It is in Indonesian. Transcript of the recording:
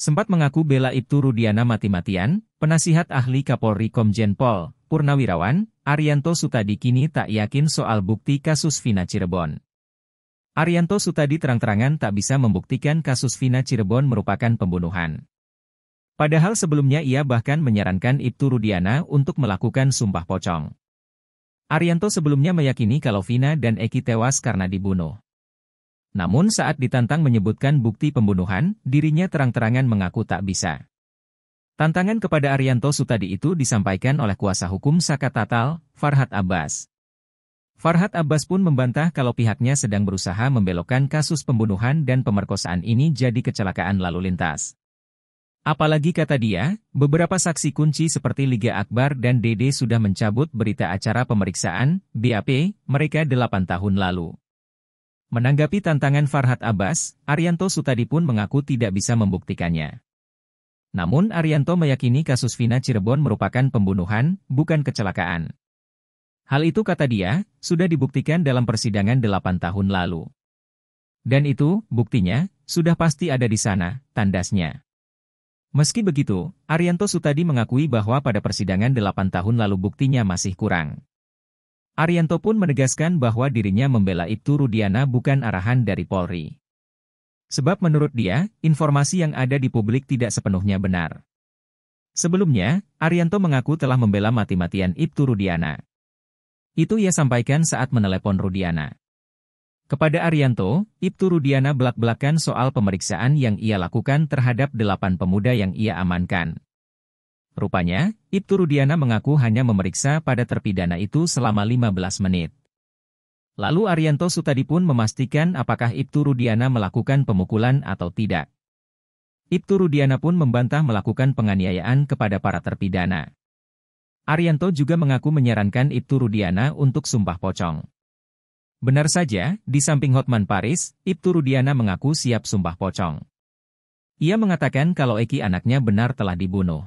Sempat mengaku bela Ibtu Rudiana mati-matian, penasihat ahli Kapolri Komjen Pol, Purnawirawan, Arianto Sutadi kini tak yakin soal bukti kasus Vina Cirebon. Arianto Sutadi terang-terangan tak bisa membuktikan kasus Vina Cirebon merupakan pembunuhan. Padahal sebelumnya ia bahkan menyarankan Ibtu Rudiana untuk melakukan sumpah pocong. Arianto sebelumnya meyakini kalau Vina dan Eki tewas karena dibunuh. Namun saat ditantang menyebutkan bukti pembunuhan, dirinya terang-terangan mengaku tak bisa. Tantangan kepada Arianto Sutadi itu disampaikan oleh kuasa hukum Saka Tatal, Farhad Abbas. Farhad Abbas pun membantah kalau pihaknya sedang berusaha membelokkan kasus pembunuhan dan pemerkosaan ini jadi kecelakaan lalu lintas. Apalagi kata dia, beberapa saksi kunci seperti Liga Akbar dan Dede sudah mencabut berita acara pemeriksaan, BAP, mereka 8 tahun lalu. Menanggapi tantangan Farhad Abbas, Arianto Sutadi pun mengaku tidak bisa membuktikannya. Namun Arianto meyakini kasus Vina Cirebon merupakan pembunuhan, bukan kecelakaan. Hal itu kata dia, sudah dibuktikan dalam persidangan 8 tahun lalu. Dan itu, buktinya, sudah pasti ada di sana, tandasnya. Meski begitu, Arianto Sutadi mengakui bahwa pada persidangan 8 tahun lalu buktinya masih kurang. Arianto pun menegaskan bahwa dirinya membela Ibtu Rudiana bukan arahan dari Polri. Sebab menurut dia, informasi yang ada di publik tidak sepenuhnya benar. Sebelumnya, Arianto mengaku telah membela mati-matian Ibtu Rudiana. Itu ia sampaikan saat menelepon Rudiana. Kepada Arianto, Ibtu Rudiana belak-belakan soal pemeriksaan yang ia lakukan terhadap delapan pemuda yang ia amankan. Rupanya, Ibtu Rudiana mengaku hanya memeriksa pada terpidana itu selama 15 menit. Lalu Arianto Sutadi pun memastikan apakah Ibtu Rudiana melakukan pemukulan atau tidak. Ibtu Rudiana pun membantah melakukan penganiayaan kepada para terpidana. Arianto juga mengaku menyarankan Ibtu Rudiana untuk sumpah pocong. Benar saja, di samping Hotman Paris, Ibtu Rudiana mengaku siap sumpah pocong. Ia mengatakan kalau Eki anaknya benar telah dibunuh.